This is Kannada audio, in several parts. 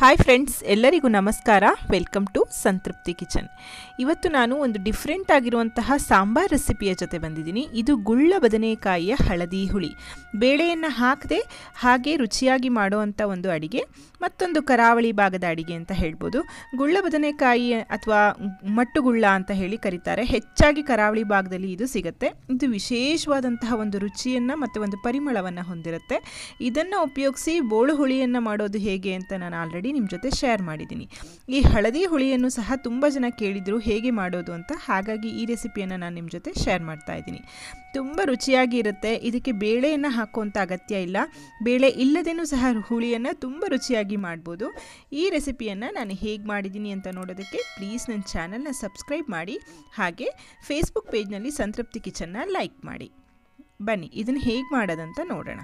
ಹಾಯ್ ಫ್ರೆಂಡ್ಸ್ ಎಲ್ಲರಿಗೂ ನಮಸ್ಕಾರ ವೆಲ್ಕಮ್ ಟು ಸಂತೃಪ್ತಿ ಕಿಚನ್ ಇವತ್ತು ನಾನು ಒಂದು ಡಿಫ್ರೆಂಟ್ ಆಗಿರುವಂತಹ ಸಾಂಬಾರ್ ರೆಸಿಪಿಯ ಜೊತೆ ಬಂದಿದ್ದೀನಿ ಇದು ಗುಳ್ಳ ಬದನೆಕಾಯಿಯ ಹಳದಿ ಹುಳಿ ಬೇಳೆಯನ್ನು ಹಾಕದೆ ಹಾಗೆ ರುಚಿಯಾಗಿ ಮಾಡುವಂಥ ಒಂದು ಅಡಿಗೆ ಮತ್ತೊಂದು ಕರಾವಳಿ ಭಾಗದ ಅಡಿಗೆ ಅಂತ ಹೇಳ್ಬೋದು ಗುಳ್ಳ ಬದನೆಕಾಯಿ ಅಥವಾ ಮಟ್ಟುಗುಳ್ಳ ಅಂತ ಹೇಳಿ ಕರೀತಾರೆ ಹೆಚ್ಚಾಗಿ ಕರಾವಳಿ ಭಾಗದಲ್ಲಿ ಇದು ಸಿಗುತ್ತೆ ಇದು ವಿಶೇಷವಾದಂತಹ ಒಂದು ರುಚಿಯನ್ನು ಮತ್ತು ಒಂದು ಪರಿಮಳವನ್ನು ಹೊಂದಿರುತ್ತೆ ಇದನ್ನು ಉಪಯೋಗಿಸಿ ಬೋಳು ಹುಳಿಯನ್ನು ಮಾಡೋದು ಹೇಗೆ ಅಂತ ನಾನು ಆಲ್ರೆಡಿ ಮಾಡಿ ನಿಮ್ಮ ಜೊತೆ ಶೇರ್ ಮಾಡಿದ್ದೀನಿ ಈ ಹಳದಿ ಹುಳಿಯನ್ನು ಸಹ ತುಂಬ ಜನ ಕೇಳಿದರು ಹೇಗೆ ಮಾಡೋದು ಅಂತ ಹಾಗಾಗಿ ಈ ರೆಸಿಪಿಯನ್ನು ನಾನು ನಿಮ್ಮ ಜೊತೆ ಶೇರ್ ಮಾಡ್ತಾ ಇದ್ದೀನಿ ತುಂಬ ರುಚಿಯಾಗಿ ಇರುತ್ತೆ ಇದಕ್ಕೆ ಬೇಳೆಯನ್ನು ಹಾಕುವಂಥ ಅಗತ್ಯ ಇಲ್ಲ ಬೇಳೆ ಇಲ್ಲದೇನೂ ಸಹ ಹುಳಿಯನ್ನು ತುಂಬ ರುಚಿಯಾಗಿ ಮಾಡ್ಬೋದು ಈ ರೆಸಿಪಿಯನ್ನು ನಾನು ಹೇಗೆ ಮಾಡಿದ್ದೀನಿ ಅಂತ ನೋಡೋದಕ್ಕೆ ಪ್ಲೀಸ್ ನನ್ನ ಚಾನಲ್ನ ಸಬ್ಸ್ಕ್ರೈಬ್ ಮಾಡಿ ಹಾಗೆ ಫೇಸ್ಬುಕ್ ಪೇಜ್ನಲ್ಲಿ ಸಂತೃಪ್ತಿ ಕಿಚನ್ನ ಲೈಕ್ ಮಾಡಿ ಬನ್ನಿ ಇದನ್ನು ಹೇಗೆ ಮಾಡೋದಂತ ನೋಡೋಣ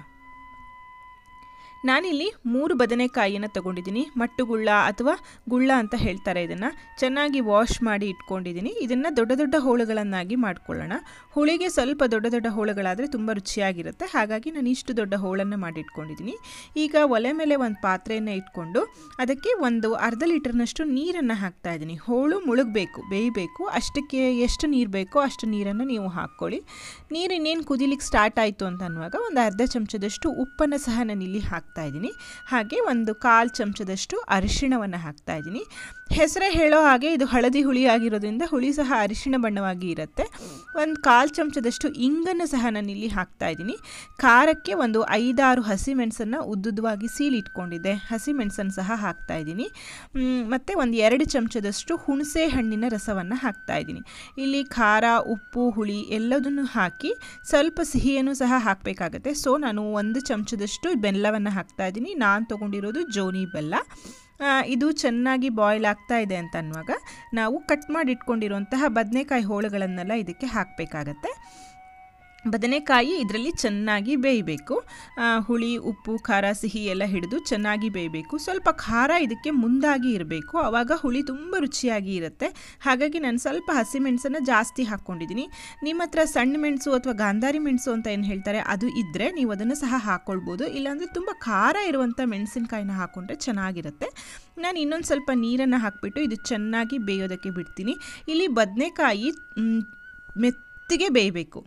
ನಾನಿಲ್ಲಿ ಮೂರು ಬದನೆಕಾಯಿಯನ್ನು ತಗೊಂಡಿದ್ದೀನಿ ಮಟ್ಟುಗುಳ್ಳ ಅಥವಾ ಗುಳ್ಳ ಅಂತ ಹೇಳ್ತಾರೆ ಇದನ್ನು ಚೆನ್ನಾಗಿ ವಾಶ್ ಮಾಡಿ ಇಟ್ಕೊಂಡಿದ್ದೀನಿ ಇದನ್ನು ದೊಡ್ಡ ದೊಡ್ಡ ಹೋಳುಗಳನ್ನಾಗಿ ಮಾಡಿಕೊಳ್ಳೋಣ ಹೋಳಿಗೆ ಸ್ವಲ್ಪ ದೊಡ್ಡ ದೊಡ್ಡ ಹೋಳುಗಳಾದರೆ ತುಂಬ ರುಚಿಯಾಗಿರುತ್ತೆ ಹಾಗಾಗಿ ನಾನು ಇಷ್ಟು ದೊಡ್ಡ ಹೋಳನ್ನು ಮಾಡಿಟ್ಕೊಂಡಿದ್ದೀನಿ ಈಗ ಒಲೆ ಮೇಲೆ ಒಂದು ಪಾತ್ರೆಯನ್ನು ಇಟ್ಕೊಂಡು ಅದಕ್ಕೆ ಒಂದು ಅರ್ಧ ಲೀಟರ್ನಷ್ಟು ನೀರನ್ನು ಹಾಕ್ತಾ ಇದ್ದೀನಿ ಹೋಳು ಮುಳುಗಬೇಕು ಬೇಯಬೇಕು ಅಷ್ಟಕ್ಕೆ ಎಷ್ಟು ನೀರು ಬೇಕೋ ಅಷ್ಟು ನೀರನ್ನು ನೀವು ಹಾಕ್ಕೊಳ್ಳಿ ನೀರು ಇನ್ನೇನು ಕುದಿಲಿಕ್ಕೆ ಸ್ಟಾರ್ಟ್ ಆಯಿತು ಅಂತ ಅನ್ನುವಾಗ ಒಂದು ಅರ್ಧ ಚಮಚದಷ್ಟು ಉಪ್ಪನ್ನು ಸಹ ನಾನು ಇಲ್ಲಿ ಹಾಕ್ತೀನಿ ಹಾಕ್ತಾಯಿದ್ದೀನಿ ಹಾಗೆ ಒಂದು ಕಾಲ್ ಚಮಚದಷ್ಟು ಅರಿಶಿಣವನ್ನು ಇದ್ದೀನಿ ಹೆಸರೇ ಹೇಳೋ ಹಾಗೆ ಇದು ಹಳದಿ ಹುಳಿ ಆಗಿರೋದ್ರಿಂದ ಹುಳಿ ಸಹ ಅರಿಶಿಣ ಬಣ್ಣವಾಗಿ ಇರುತ್ತೆ ಒಂದು ಕಾಲು ಚಮಚದಷ್ಟು ಇಂಗನ್ನು ಸಹ ನಾನು ಇಲ್ಲಿ ಹಾಕ್ತಾ ಇದ್ದೀನಿ ಖಾರಕ್ಕೆ ಒಂದು ಐದಾರು ಹಸಿಮೆಣಸನ್ನು ಉದ್ದುದ್ದವಾಗಿ ಹಸಿ ಹಸಿಮೆಣಸನ್ನು ಸಹ ಹಾಕ್ತಾ ಇದ್ದೀನಿ ಮತ್ತು ಒಂದು ಎರಡು ಚಮಚದಷ್ಟು ಹುಣಸೆ ಹಣ್ಣಿನ ರಸವನ್ನು ಹಾಕ್ತಾ ಇದ್ದೀನಿ ಇಲ್ಲಿ ಖಾರ ಉಪ್ಪು ಹುಳಿ ಎಲ್ಲದನ್ನು ಹಾಕಿ ಸ್ವಲ್ಪ ಸಿಹಿಯನ್ನು ಸಹ ಹಾಕಬೇಕಾಗತ್ತೆ ಸೊ ನಾನು ಒಂದು ಚಮಚದಷ್ಟು ಬೆಲ್ಲವನ್ನು ಹಾಕ್ತಾ ಇದ್ದೀನಿ ನಾನು ತೊಗೊಂಡಿರೋದು ಜೋನಿ ಬೆಲ್ಲ ಇದು ಚೆನ್ನಾಗಿ ಬಾಯ್ಲ್ ಆಗ್ತಾ ಇದೆ ಅಂತ ಅನ್ನುವಾಗ ನಾವು ಕಟ್ ಮಾಡಿಟ್ಕೊಂಡಿರುವಂತಹ ಬದನೆಕಾಯಿ ಹೋಳುಗಳನ್ನೆಲ್ಲ ಇದಕ್ಕೆ ಹಾಕಬೇಕಾಗತ್ತೆ ಬದನೆಕಾಯಿ ಇದರಲ್ಲಿ ಚೆನ್ನಾಗಿ ಬೇಯಬೇಕು ಹುಳಿ ಉಪ್ಪು ಖಾರ ಸಿಹಿ ಎಲ್ಲ ಹಿಡಿದು ಚೆನ್ನಾಗಿ ಬೇಯಬೇಕು ಸ್ವಲ್ಪ ಖಾರ ಇದಕ್ಕೆ ಮುಂದಾಗಿ ಇರಬೇಕು ಆವಾಗ ಹುಳಿ ತುಂಬ ರುಚಿಯಾಗಿ ಇರುತ್ತೆ ಹಾಗಾಗಿ ನಾನು ಸ್ವಲ್ಪ ಹಸಿಮೆಣಸನ್ನು ಜಾಸ್ತಿ ಹಾಕ್ಕೊಂಡಿದ್ದೀನಿ ನಿಮ್ಮ ಹತ್ರ ಸಣ್ಣ ಮೆಣಸು ಅಥವಾ ಗಾಂಧಾರಿ ಮೆಣಸು ಅಂತ ಏನು ಹೇಳ್ತಾರೆ ಅದು ಇದ್ದರೆ ನೀವು ಅದನ್ನು ಸಹ ಹಾಕ್ಕೊಳ್ಬೋದು ಇಲ್ಲಾಂದರೆ ತುಂಬ ಖಾರ ಇರುವಂಥ ಮೆಣಸಿನಕಾಯಿನ ಹಾಕ್ಕೊಂಡ್ರೆ ಚೆನ್ನಾಗಿರುತ್ತೆ ನಾನು ಇನ್ನೊಂದು ಸ್ವಲ್ಪ ನೀರನ್ನು ಹಾಕಿಬಿಟ್ಟು ಇದು ಚೆನ್ನಾಗಿ ಬೇಯೋದಕ್ಕೆ ಬಿಡ್ತೀನಿ ಇಲ್ಲಿ ಬದನೆಕಾಯಿ ಮೆತ್ತಿಗೆ ಬೇಯಬೇಕು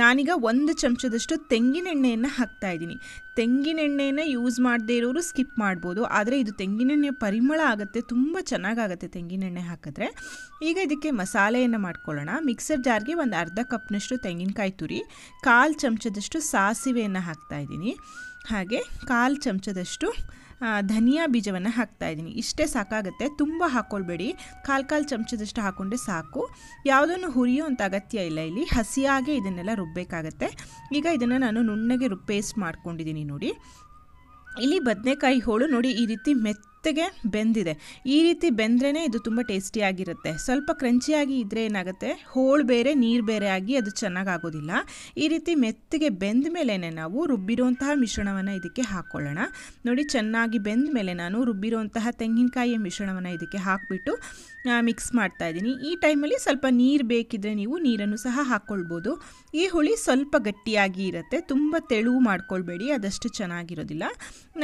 ನಾನೀಗ ಒಂದು ಚಮಚದಷ್ಟು ತೆಂಗಿನೆಣ್ಣೆಯನ್ನು ಹಾಕ್ತಾ ಇದ್ದೀನಿ ತೆಂಗಿನೆಣ್ಣೆಯನ್ನು ಯೂಸ್ ಮಾಡದೇ ಇರೋರು ಸ್ಕಿಪ್ ಮಾಡ್ಬೋದು ಆದರೆ ಇದು ತೆಂಗಿನೆಣ್ಣೆ ಪರಿಮಳ ಆಗುತ್ತೆ ತುಂಬ ಚೆನ್ನಾಗಾಗುತ್ತೆ ತೆಂಗಿನೆಣ್ಣೆ ಹಾಕಿದ್ರೆ ಈಗ ಇದಕ್ಕೆ ಮಸಾಲೆಯನ್ನು ಮಾಡ್ಕೊಳ್ಳೋಣ ಮಿಕ್ಸರ್ ಜಾರ್ಗೆ ಒಂದು ಅರ್ಧ ಕಪ್ನಷ್ಟು ತೆಂಗಿನಕಾಯಿ ತುರಿ ಕಾಲು ಚಮಚದಷ್ಟು ಸಾಸಿವೆಯನ್ನು ಹಾಕ್ತಾ ಇದ್ದೀನಿ ಹಾಗೆ ಕಾಲು ಚಮಚದಷ್ಟು ಧನಿಯಾ ಬೀಜವನ್ನು ಹಾಕ್ತಾ ಇದ್ದೀನಿ ಇಷ್ಟೇ ಸಾಕಾಗುತ್ತೆ ತುಂಬ ಹಾಕ್ಕೊಳ್ಬೇಡಿ ಕಾಲು ಕಾಲು ಚಮಚದಷ್ಟು ಹಾಕೊಂಡ್ರೆ ಸಾಕು ಯಾವುದನ್ನು ಹುರಿಯೋ ಅಂತ ಅಗತ್ಯ ಇಲ್ಲ ಇಲ್ಲಿ ಹಸಿಯಾಗೆ ಇದನ್ನೆಲ್ಲ ರುಬ್ಬೇಕಾಗತ್ತೆ ಈಗ ಇದನ್ನು ನಾನು ನುಣ್ಣಗೆ ರುಬ್ಬ ಪೇಸ್ಟ್ ಮಾಡ್ಕೊಂಡಿದ್ದೀನಿ ನೋಡಿ ಇಲ್ಲಿ ಬದನೆಕಾಯಿ ಹೋಳು ನೋಡಿ ಈ ರೀತಿ ಮೆತ್ತ ಮೆತ್ತಗೆ ಬೆಂದಿದೆ ಈ ರೀತಿ ಬೆಂದ್ರೇ ಇದು ತುಂಬ ಟೇಸ್ಟಿಯಾಗಿರುತ್ತೆ ಸ್ವಲ್ಪ ಕ್ರಂಚಿಯಾಗಿ ಇದ್ದರೆ ಏನಾಗುತ್ತೆ ಹೋಳು ಬೇರೆ ನೀರು ಬೇರೆ ಆಗಿ ಅದು ಚೆನ್ನಾಗಾಗೋದಿಲ್ಲ ಈ ರೀತಿ ಮೆತ್ತಗೆ ಬೆಂದ ಮೇಲೆ ನಾವು ರುಬ್ಬಿರುವಂತಹ ಮಿಶ್ರಣವನ್ನು ಇದಕ್ಕೆ ಹಾಕ್ಕೊಳ್ಳೋಣ ನೋಡಿ ಚೆನ್ನಾಗಿ ಬೆಂದ ಮೇಲೆ ನಾನು ರುಬ್ಬಿರುವಂತಹ ತೆಂಗಿನಕಾಯಿಯ ಮಿಶ್ರಣವನ್ನು ಇದಕ್ಕೆ ಹಾಕಿಬಿಟ್ಟು ಮಿಕ್ಸ್ ಮಾಡ್ತಾ ಇದ್ದೀನಿ ಈ ಟೈಮಲ್ಲಿ ಸ್ವಲ್ಪ ನೀರು ಬೇಕಿದ್ದರೆ ನೀವು ನೀರನ್ನು ಸಹ ಹಾಕ್ಕೊಳ್ಬೋದು ಈ ಹುಳಿ ಸ್ವಲ್ಪ ಗಟ್ಟಿಯಾಗಿ ಇರುತ್ತೆ ತುಂಬ ತೆಳುವು ಮಾಡ್ಕೊಳ್ಬೇಡಿ ಅದಷ್ಟು ಚೆನ್ನಾಗಿರೋದಿಲ್ಲ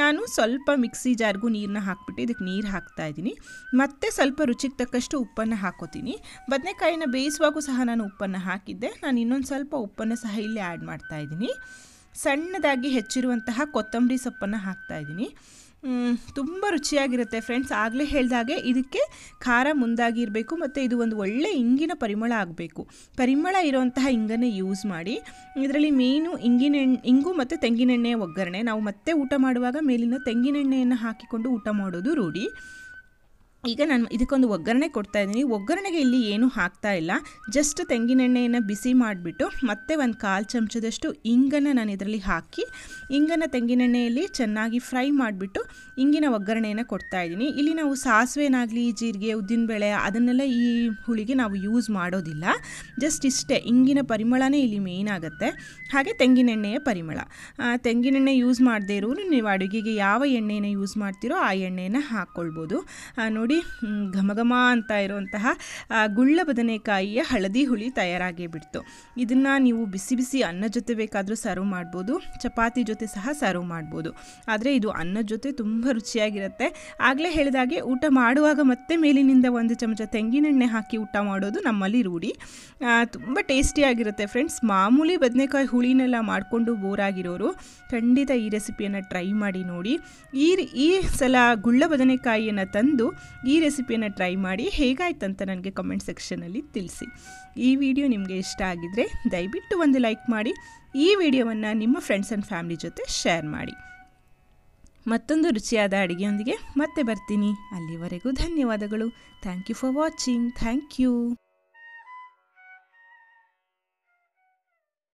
ನಾನು ಸ್ವಲ್ಪ ಮಿಕ್ಸಿ ಜಾರ್ಗೂ ನೀರನ್ನ ಹಾಕಿ ಹಾಕ್ಬಿಟ್ಟು ಇದಕ್ಕೆ ನೀರು ಹಾಕ್ತಾ ಇದ್ದೀನಿ ಮತ್ತೆ ಸ್ವಲ್ಪ ರುಚಿಗೆ ತಕ್ಕಷ್ಟು ಉಪ್ಪನ್ನು ಹಾಕೋತೀನಿ ಬದನೆಕಾಯಿನ ಬೇಯಿಸುವಾಗೂ ಸಹ ನಾನು ಉಪ್ಪನ್ನು ಹಾಕಿದ್ದೆ ನಾನು ಇನ್ನೊಂದು ಸ್ವಲ್ಪ ಉಪ್ಪನ್ನು ಸಹ ಇಲ್ಲಿ ಆ್ಯಡ್ ಮಾಡ್ತಾ ಇದ್ದೀನಿ ಸಣ್ಣದಾಗಿ ಹೆಚ್ಚಿರುವಂತಹ ಕೊತ್ತಂಬರಿ ಸೊಪ್ಪನ್ನು ಹಾಕ್ತಾ ಇದ್ದೀನಿ ತುಂಬ ರುಚಿಯಾಗಿರುತ್ತೆ ಫ್ರೆಂಡ್ಸ್ ಆಗಲೇ ಹೇಳಿದಾಗೆ ಇದಕ್ಕೆ ಖಾರ ಮುಂದಾಗಿರಬೇಕು ಮತ್ತು ಇದು ಒಂದು ಒಳ್ಳೆ ಇಂಗಿನ ಪರಿಮಳ ಆಗಬೇಕು ಪರಿಮಳ ಇರುವಂತಹ ಇಂಗನ್ನೇ ಯೂಸ್ ಮಾಡಿ ಇದರಲ್ಲಿ ಮೇನು ಇಂಗಿನ ಇಂಗು ಮತ್ತು ತೆಂಗಿನೆಣ್ಣೆಯ ಒಗ್ಗರಣೆ ನಾವು ಮತ್ತೆ ಊಟ ಮಾಡುವಾಗ ಮೇಲಿನ ತೆಂಗಿನೆಣ್ಣೆಯನ್ನು ಹಾಕಿಕೊಂಡು ಊಟ ಮಾಡೋದು ರೂಢಿ ಈಗ ನಾನು ಇದಕ್ಕೊಂದು ಒಗ್ಗರಣೆ ಕೊಡ್ತಾ ಇದ್ದೀನಿ ಒಗ್ಗರಣೆಗೆ ಇಲ್ಲಿ ಏನೂ ಹಾಕ್ತಾ ಇಲ್ಲ ಜಸ್ಟ್ ತೆಂಗಿನೆಣ್ಣೆಯನ್ನು ಬಿಸಿ ಮಾಡಿಬಿಟ್ಟು ಮತ್ತೆ ಒಂದು ಕಾಲು ಚಮಚದಷ್ಟು ಇಂಗನ್ನು ನಾನು ಇದರಲ್ಲಿ ಹಾಕಿ ಇಂಗನ್ನು ತೆಂಗಿನೆಣ್ಣೆಯಲ್ಲಿ ಚೆನ್ನಾಗಿ ಫ್ರೈ ಮಾಡಿಬಿಟ್ಟು ಇಂಗಿನ ಒಗ್ಗರಣೆಯನ್ನು ಕೊಡ್ತಾ ಇದ್ದೀನಿ ಇಲ್ಲಿ ನಾವು ಸಾಸಿವೆನಾಗಲಿ ಜೀರಿಗೆ ಉದ್ದಿನಬೇಳೆ ಅದನ್ನೆಲ್ಲ ಈ ಹುಳಿಗೆ ನಾವು ಯೂಸ್ ಮಾಡೋದಿಲ್ಲ ಜಸ್ಟ್ ಇಷ್ಟೇ ಇಂಗಿನ ಪರಿಮಳನೇ ಇಲ್ಲಿ ಮೇಯ್ನ್ ಆಗುತ್ತೆ ಹಾಗೆ ತೆಂಗಿನೆಣ್ಣೆಯ ಪರಿಮಳ ತೆಂಗಿನೆಣ್ಣೆ ಯೂಸ್ ಮಾಡದೇ ಇರೋನು ನೀವು ಅಡುಗೆಗೆ ಯಾವ ಎಣ್ಣೆಯನ್ನು ಯೂಸ್ ಮಾಡ್ತೀರೋ ಆ ಎಣ್ಣೆಯನ್ನು ಹಾಕ್ಕೊಳ್ಬೋದು ನೋಡಿ ನೋಡಿ ಘಮ ಅಂತ ಇರುವಂತಹ ಗುಳ್ಳ ಬದನೆಕಾಯಿಯ ಹಳದಿ ಹುಳಿ ತಯಾರಾಗಿ ಬಿಡ್ತು ಇದನ್ನು ನೀವು ಬಿಸಿ ಬಿಸಿ ಅನ್ನ ಜೊತೆ ಬೇಕಾದರೂ ಸರ್ವ್ ಮಾಡ್ಬೋದು ಚಪಾತಿ ಜೊತೆ ಸಹ ಸರ್ವ್ ಮಾಡ್ಬೋದು ಆದರೆ ಇದು ಅನ್ನದ ಜೊತೆ ತುಂಬ ರುಚಿಯಾಗಿರುತ್ತೆ ಆಗಲೇ ಹೇಳಿದಾಗೆ ಊಟ ಮಾಡುವಾಗ ಮತ್ತೆ ಮೇಲಿನಿಂದ ಒಂದು ಚಮಚ ತೆಂಗಿನೆಣ್ಣೆ ಹಾಕಿ ಊಟ ಮಾಡೋದು ನಮ್ಮಲ್ಲಿ ರೂಢಿ ತುಂಬ ಟೇಸ್ಟಿಯಾಗಿರುತ್ತೆ ಫ್ರೆಂಡ್ಸ್ ಮಾಮೂಲಿ ಬದನೆಕಾಯಿ ಹುಳಿನೆಲ್ಲ ಮಾಡಿಕೊಂಡು ಆಗಿರೋರು ಖಂಡಿತ ಈ ರೆಸಿಪಿಯನ್ನು ಟ್ರೈ ಮಾಡಿ ನೋಡಿ ಈ ಈ ಸಲ ಗುಳ್ಳ ಬದನೆಕಾಯಿಯನ್ನು ತಂದು ಈ ರೆಸಿಪಿಯನ್ನು ಟ್ರೈ ಮಾಡಿ ಹೇಗಾಯ್ತು ಅಂತ ನನಗೆ ಕಮೆಂಟ್ ಸೆಕ್ಷನಲ್ಲಿ ತಿಳಿಸಿ ಈ ವಿಡಿಯೋ ನಿಮಗೆ ಇಷ್ಟ ಆಗಿದ್ದರೆ ದಯವಿಟ್ಟು ಒಂದು ಲೈಕ್ ಮಾಡಿ ಈ ವಿಡಿಯೋವನ್ನು ನಿಮ್ಮ ಫ್ರೆಂಡ್ಸ್ ಆ್ಯಂಡ್ ಫ್ಯಾಮಿಲಿ ಜೊತೆ ಶೇರ್ ಮಾಡಿ ಮತ್ತೊಂದು ರುಚಿಯಾದ ಅಡುಗೆಯೊಂದಿಗೆ ಮತ್ತೆ ಬರ್ತೀನಿ ಅಲ್ಲಿವರೆಗೂ ಧನ್ಯವಾದಗಳು thank you for watching thank you